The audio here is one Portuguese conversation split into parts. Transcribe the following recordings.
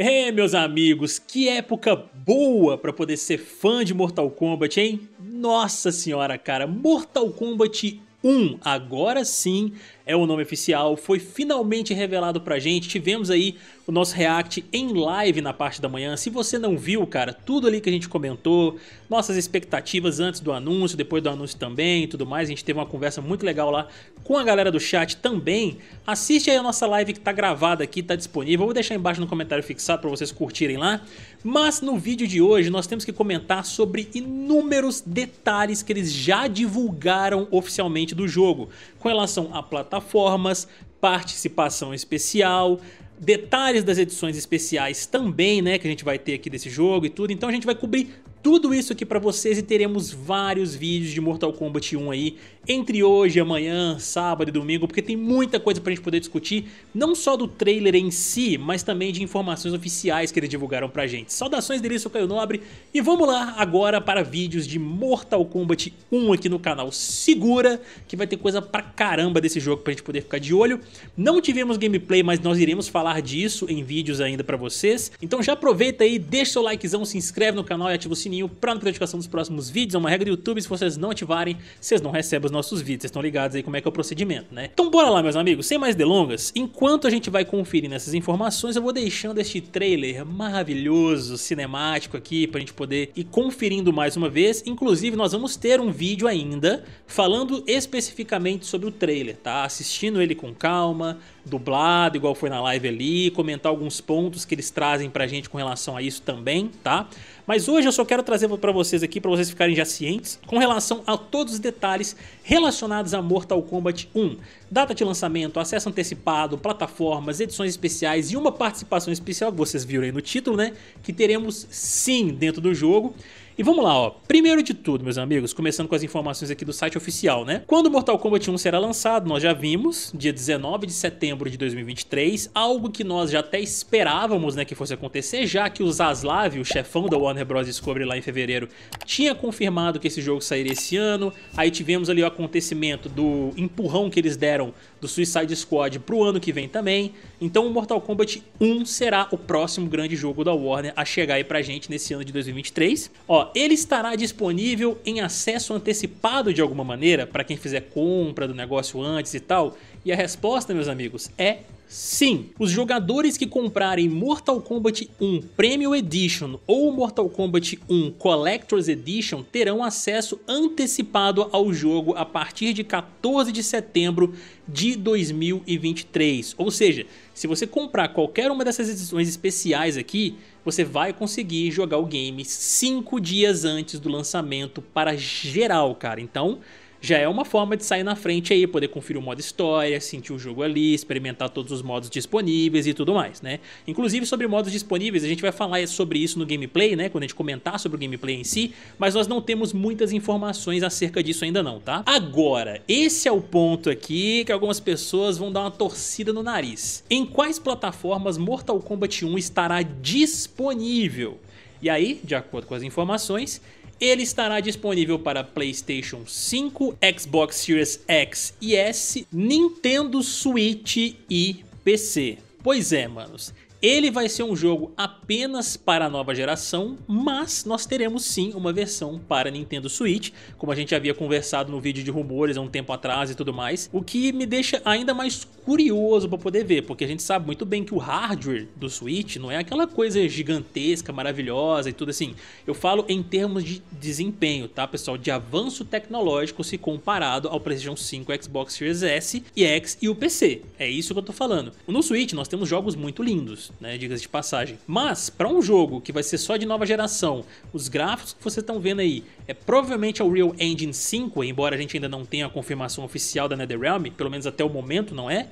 É, meus amigos, que época boa para poder ser fã de Mortal Kombat, hein? Nossa senhora, cara, Mortal Kombat 1, agora sim, é o nome oficial, foi finalmente revelado pra gente, tivemos aí o nosso react em live na parte da manhã, se você não viu, cara, tudo ali que a gente comentou, nossas expectativas antes do anúncio, depois do anúncio também e tudo mais, a gente teve uma conversa muito legal lá com a galera do chat também, assiste aí a nossa live que tá gravada aqui, tá disponível, vou deixar embaixo no comentário fixado pra vocês curtirem lá, mas no vídeo de hoje nós temos que comentar sobre inúmeros detalhes que eles já divulgaram oficialmente do jogo, com relação à plataforma, plataformas, participação especial, detalhes das edições especiais também, né, que a gente vai ter aqui desse jogo e tudo. Então a gente vai cobrir tudo isso aqui para vocês e teremos vários vídeos de Mortal Kombat 1 aí entre hoje, amanhã, sábado e domingo, porque tem muita coisa pra gente poder discutir, não só do trailer em si, mas também de informações oficiais que eles divulgaram pra gente. Saudações dele, sou Caio Nobre, e vamos lá agora para vídeos de Mortal Kombat 1 aqui no canal Segura, que vai ter coisa pra caramba desse jogo pra gente poder ficar de olho. Não tivemos gameplay, mas nós iremos falar disso em vídeos ainda pra vocês, então já aproveita aí, deixa seu likezão, se inscreve no canal e ativa o sininho pra não perder notificação dos próximos vídeos, é uma regra do YouTube, se vocês não ativarem, vocês não recebem os nossos vídeos. Vocês estão ligados aí como é que é o procedimento, né? Então bora lá, meus amigos, sem mais delongas. Enquanto a gente vai conferindo essas informações, eu vou deixando este trailer maravilhoso, cinemático aqui, pra gente poder ir conferindo mais uma vez. Inclusive, nós vamos ter um vídeo ainda falando especificamente sobre o trailer, tá? Assistindo ele com calma, dublado, igual foi na live ali, comentar alguns pontos que eles trazem pra gente com relação a isso também, tá? Mas hoje eu só quero trazer para vocês aqui, para vocês ficarem já cientes, com relação a todos os detalhes relacionados a Mortal Kombat 1. Data de lançamento, acesso antecipado, plataformas, edições especiais e uma participação especial que vocês viram aí no título, né? Que teremos sim dentro do jogo. E vamos lá, ó. Primeiro de tudo, meus amigos, começando com as informações aqui do site oficial, né? Quando Mortal Kombat 1 será lançado, nós já vimos, dia 19 de setembro de 2023, algo que nós já até esperávamos, né, que fosse acontecer, já que o Zaslav, o chefão da Warner Bros. Discovery lá em fevereiro, tinha confirmado que esse jogo sairia esse ano. Aí tivemos ali o acontecimento do empurrão que eles deram do Suicide Squad pro ano que vem também. Então o Mortal Kombat 1 será o próximo grande jogo da Warner a chegar aí pra gente nesse ano de 2023. Ó, ele estará disponível em acesso antecipado de alguma maneira para quem fizer compra do negócio antes e tal. E a resposta, meus amigos, é Sim, os jogadores que comprarem Mortal Kombat 1 Premium Edition ou Mortal Kombat 1 Collector's Edition terão acesso antecipado ao jogo a partir de 14 de setembro de 2023. Ou seja, se você comprar qualquer uma dessas edições especiais aqui, você vai conseguir jogar o game 5 dias antes do lançamento para geral, cara. Então, já é uma forma de sair na frente aí, poder conferir o modo história, sentir o jogo ali, experimentar todos os modos disponíveis e tudo mais, né? Inclusive sobre modos disponíveis, a gente vai falar sobre isso no gameplay, né? Quando a gente comentar sobre o gameplay em si, mas nós não temos muitas informações acerca disso ainda não, tá? Agora, esse é o ponto aqui que algumas pessoas vão dar uma torcida no nariz. Em quais plataformas Mortal Kombat 1 estará disponível? E aí, de acordo com as informações, ele estará disponível para PlayStation 5, Xbox Series X e S, Nintendo Switch e PC. Pois é, manos. Ele vai ser um jogo apenas para a nova geração, mas nós teremos sim uma versão para Nintendo Switch, como a gente havia conversado no vídeo de rumores há um tempo atrás e tudo mais, o que me deixa ainda mais curioso para poder ver, porque a gente sabe muito bem que o hardware do Switch não é aquela coisa gigantesca, maravilhosa e tudo assim. Eu falo em termos de desempenho, tá pessoal, de avanço tecnológico se comparado ao PlayStation 5, Xbox Series S e X e o PC. É isso que eu tô falando. No Switch nós temos jogos muito lindos, né, diga-se de passagem. Mas, para um jogo que vai ser só de nova geração, os gráficos que vocês estão vendo aí é provavelmente o Real Engine 5, embora a gente ainda não tenha a confirmação oficial da NetherRealm, pelo menos até o momento não é,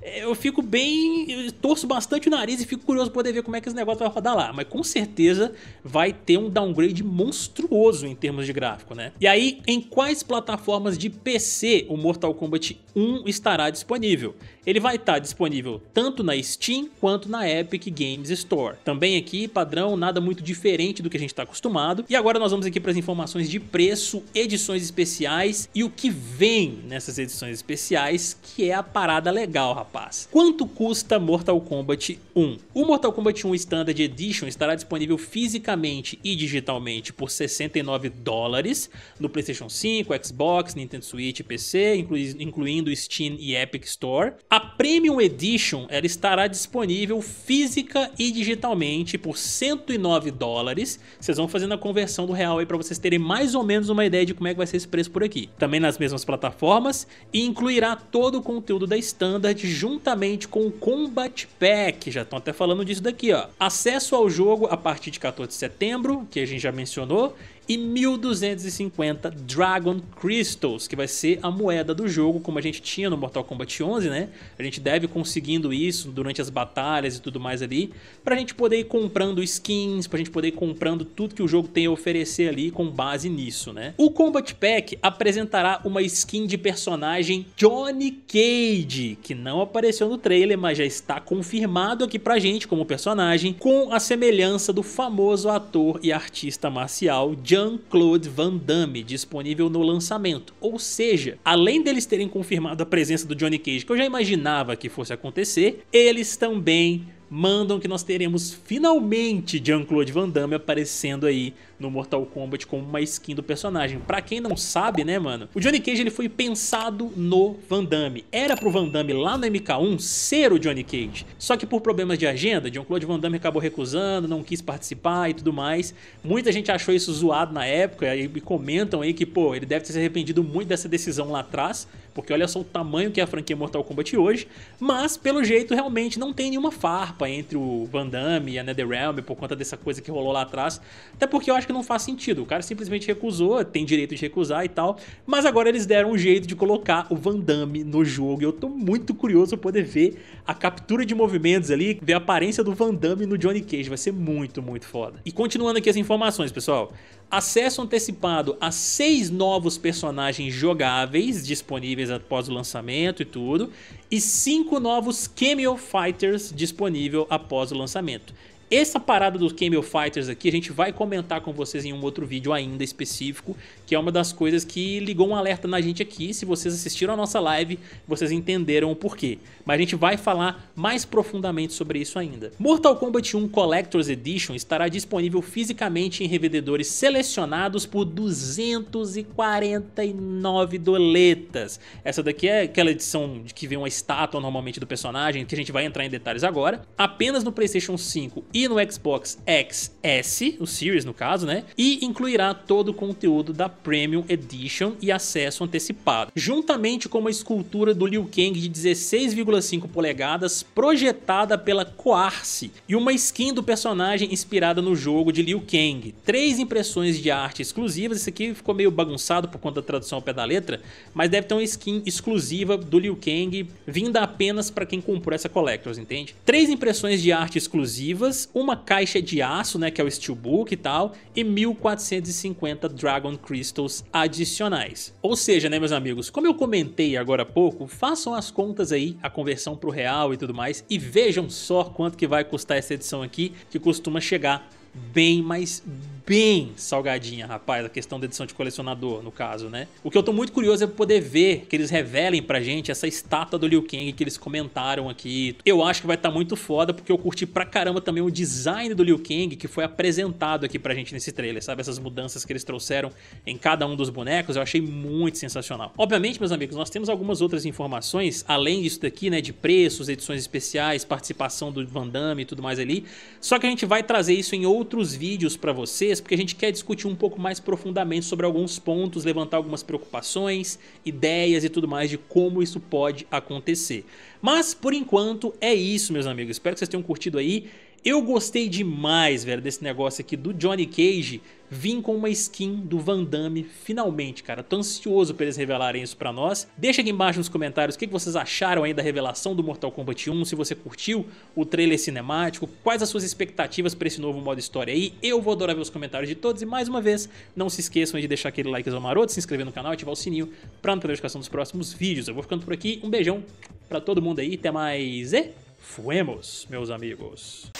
é eu fico bem. torço bastante o nariz e fico curioso poder ver como é que esse negócio vai rodar lá. Mas com certeza vai ter um downgrade monstruoso em termos de gráfico, né? E aí, em quais plataformas de PC o Mortal Kombat 1 estará disponível? Ele vai estar tá disponível tanto na Steam quanto na Epic Games Store. Também aqui, padrão, nada muito diferente do que a gente está acostumado. E agora nós vamos aqui para as informações de preço, edições especiais e o que vem nessas edições especiais, que é a parada legal, rapaz. Quanto custa Mortal Kombat 1? O Mortal Kombat 1 Standard Edition estará disponível fisicamente e digitalmente por 69 dólares no PlayStation 5, Xbox, Nintendo Switch, PC, incluindo Steam e Epic Store. A a Premium Edition ela estará disponível física e digitalmente por 109 dólares. Vocês vão fazendo a conversão do real aí para vocês terem mais ou menos uma ideia de como é que vai ser esse preço por aqui. Também nas mesmas plataformas e incluirá todo o conteúdo da Standard juntamente com o Combat Pack. Já estão até falando disso daqui, ó. Acesso ao jogo a partir de 14 de setembro, que a gente já mencionou, e 1250 Dragon Crystals, que vai ser a moeda do jogo, como a gente tinha no Mortal Kombat 11, né? A gente deve conseguindo isso durante as batalhas e tudo mais ali, pra gente poder ir comprando skins, pra gente poder ir comprando tudo que o jogo tem a oferecer ali com base nisso, né? O Combat Pack apresentará uma skin de personagem Johnny Cage, que não apareceu no trailer, mas já está confirmado aqui pra gente como personagem, com a semelhança do famoso ator e artista marcial Johnny Jean-Claude Van Damme disponível no lançamento. Ou seja, além deles terem confirmado a presença do Johnny Cage, que eu já imaginava que fosse acontecer, eles também mandam que nós teremos finalmente Jean-Claude Van Damme aparecendo aí no Mortal Kombat como uma skin do personagem. Pra quem não sabe, né, mano, o Johnny Cage ele foi pensado no Van Damme. Era pro Van Damme lá no MK1 ser o Johnny Cage. Só que por problemas de agenda, John Claude Van Damme acabou recusando, não quis participar e tudo mais. Muita gente achou isso zoado na época e comentam aí que, pô, ele deve ter se arrependido muito dessa decisão lá atrás, porque olha só o tamanho que é a franquia Mortal Kombat hoje, mas pelo jeito realmente não tem nenhuma farpa entre o Van Damme e a NetherRealm por conta dessa coisa que rolou lá atrás, até porque eu acho que não faz sentido. O cara simplesmente recusou, tem direito de recusar e tal. Mas agora eles deram um jeito de colocar o Van Damme no jogo. Eu tô muito curioso pra poder ver a captura de movimentos ali, ver a aparência do Van Damme no Johnny Cage. Vai ser muito, muito foda. E continuando aqui as informações, pessoal. Acesso antecipado a seis novos personagens jogáveis disponíveis após o lançamento e tudo, e cinco novos Cameo Fighters disponível após o lançamento. Essa parada dos Camel Fighters aqui a gente vai comentar com vocês em um outro vídeo ainda específico, que é uma das coisas que ligou um alerta na gente aqui. Se vocês assistiram a nossa live, vocês entenderam o porquê. Mas a gente vai falar mais profundamente sobre isso ainda. Mortal Kombat 1 Collector's Edition estará disponível fisicamente em revendedores selecionados por 249 doletas. Essa daqui é aquela edição de que vem uma estátua normalmente do personagem, que a gente vai entrar em detalhes agora. Apenas no PlayStation 5 e no Xbox XS, o Series no caso, né? E incluirá todo o conteúdo da Premium Edition e acesso antecipado, juntamente com uma escultura do Liu Kang de 16,5 polegadas projetada pela Coarse e uma skin do personagem inspirada no jogo de Liu Kang. Três impressões de arte exclusivas, isso aqui ficou meio bagunçado por conta da tradução ao pé da letra, mas deve ter uma skin exclusiva do Liu Kang vinda apenas para quem comprou essa Collectors, entende? Três impressões de arte exclusivas, uma caixa de aço, né, que é o steelbook e tal, e 1450 Dragon Crystals adicionais. Ou seja, né, meus amigos, como eu comentei agora há pouco, façam as contas aí, a conversão pro real e tudo mais, e vejam só quanto que vai custar essa edição aqui, que costuma chegar bem mais bem salgadinha, rapaz, a questão da edição de colecionador, no caso, né? O que eu tô muito curioso é poder ver que eles revelem pra gente essa estátua do Liu Kang que eles comentaram aqui. Eu acho que vai estar tá muito foda, porque eu curti pra caramba também o design do Liu Kang que foi apresentado aqui pra gente nesse trailer, sabe? Essas mudanças que eles trouxeram em cada um dos bonecos, eu achei muito sensacional. Obviamente, meus amigos, nós temos algumas outras informações, além disso daqui, né, de preços, edições especiais, participação do Van Damme e tudo mais ali, só que a gente vai trazer isso em outros vídeos pra vocês, porque a gente quer discutir um pouco mais profundamente sobre alguns pontos, levantar algumas preocupações, ideias e tudo mais de como isso pode acontecer. Mas por enquanto é isso, meus amigos. Espero que vocês tenham curtido aí. Eu gostei demais, velho, desse negócio aqui do Johnny Cage vim com uma skin do Van Damme finalmente, cara. Tô ansioso pra eles revelarem isso pra nós. Deixa aqui embaixo nos comentários o que vocês acharam aí da revelação do Mortal Kombat 1, se você curtiu o trailer cinemático, quais as suas expectativas pra esse novo modo história aí. Eu vou adorar ver os comentários de todos e mais uma vez, não se esqueçam de deixar aquele likezão maroto, se inscrever no canal e ativar o sininho pra não perder a notificação dos próximos vídeos. Eu vou ficando por aqui, um beijão pra todo mundo mundo aí, até mais e fuemos, meus amigos.